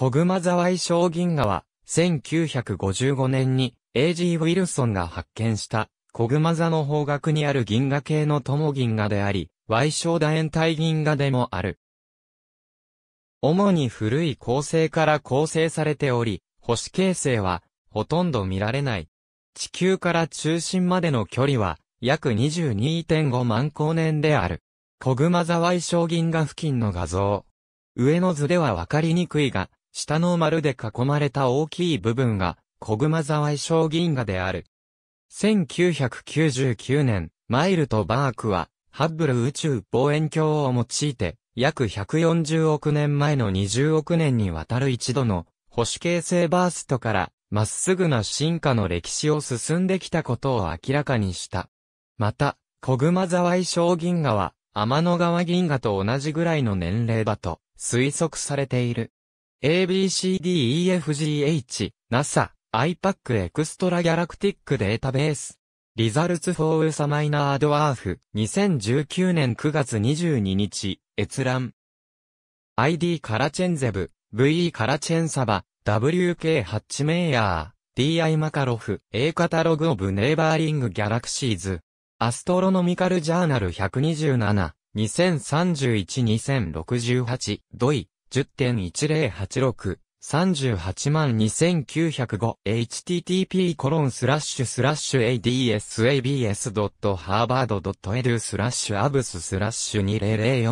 小熊沢井小銀河は、1955年に A.G. ウィルソンが発見した小熊座の方角にある銀河系の友銀河であり、矮小楕円帯銀河でもある。主に古い構成から構成されており、星形成はほとんど見られない。地球から中心までの距離は約22.5万光年である。小熊座矮小銀河付近の画像。上の図ではわかりにくいが、下の丸で囲まれた大きい部分が、小熊沢衣装銀河である。1999年、マイルとバークは、ハッブル宇宙望遠鏡を用いて、約140億年前の20億年にわたる一度の、保守形成バーストから、まっすぐな進化の歴史を進んできたことを明らかにした。また、小熊沢衣装銀河は、天の川銀河と同じぐらいの年齢だと推測されている。ABCDEFGH、NASA、IPAC エクストラギャラクティックデータベース。リザルツフォーウサマイナードアーフ、2019年9月22日、閲覧。ID カラチェンゼブ、VE カラチェンサバ、WK ハッチメイヤー、DI マカロフ、A カタログオブネイバーリングギャラクシーズ、アストロノミカルジャーナル127、2031-2068、ドイ、10.1086、382,905 http コロンスラッシュスラッシュ adsabs.harvard.edu スラッシュアブススラッシュ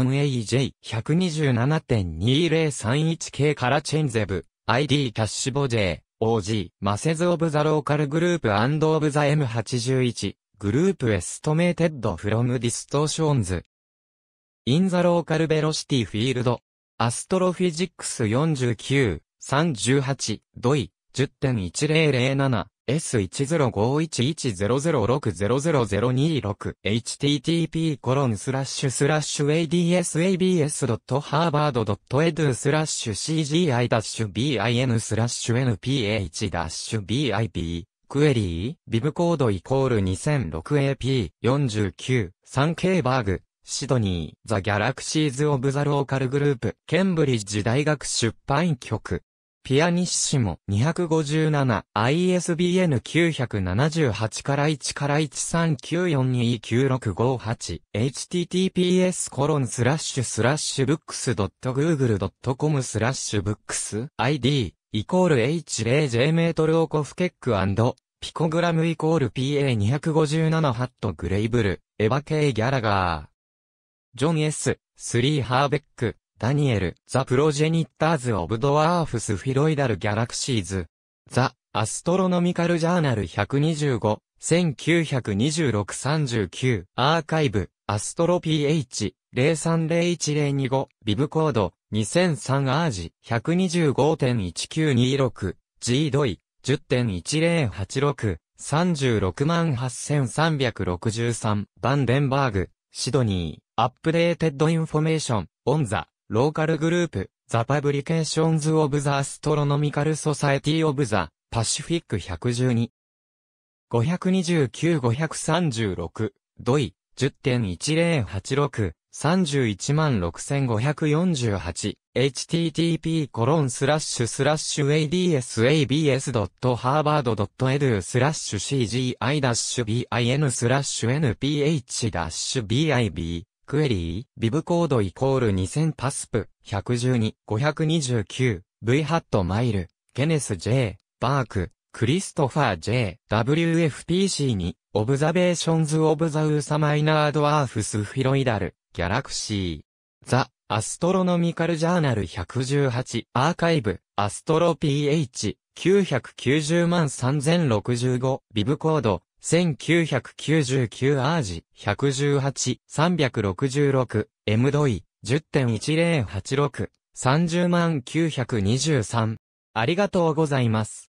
2004aj127.2031k からチェンゼブ ID キャッシュボジ J OG マセズオブザローカルグループオブザ M81 グループエストメーテッドフロムディストーションズ In the local velocity field, アストロフィジックス49、318、ドイ、10.1007、S10511006000226、http コロンスラッシュスラッシュ adsabs.harvard.edu スラッシュ cgi-bin スラッシュ n p h b i p クエリー、ビブコードイコール 2006AP49、3K バーグ、シドニー、ザ・ギャラクシーズ・オブ・ザ・ローカル・グループ、ケンブリッジ大学出版局。ピアニッシモ 257ISBN978 から1から139429658 https コロンスラッシュスラッシュブックス .google.com スラッシュブックス ID イコール H0J メートルオコフケックピコグラムイコール PA257 ハットグレイブルエヴァ系ギャラガージョン・ S、スリー・ハーベック、ダニエル、ザ・プロジェニッターズ・オブ・ドワーフス・フィロイダル・ギャラクシーズ、ザ・アストロノミカル・ジャーナル125、1926-39、アーカイブ、アストロ PH、0301-025、ビブコード、2003アージ、125.1926、G ドイ、10.1086、368,363、バンデンバーグ、シドニー。Updated Information on the Local Group The Publications of the Astronomical Society of the Pacific 112 529-536ドイ10.1086 316,548 http コロンスラッシュスラッシュ adsabs.harvard.edu スラッシュ cgi-bin スラッシュ nph-bib クエリー、ビブコードイコール2000パスプ、112、529、V ハットマイル、ゲネス J、バーク、クリストファー J、WFPC に、オブザベーションズ・オブザ・ウーサ・マイナード・アーフス・フィロイダル、ギャラクシー。ザ・アストロノミカル・ジャーナル118、アーカイブ、アストロ PH、990万3065、ビブコード、1999アージ、118、366、M ドイ、10.1086、30 923。ありがとうございます。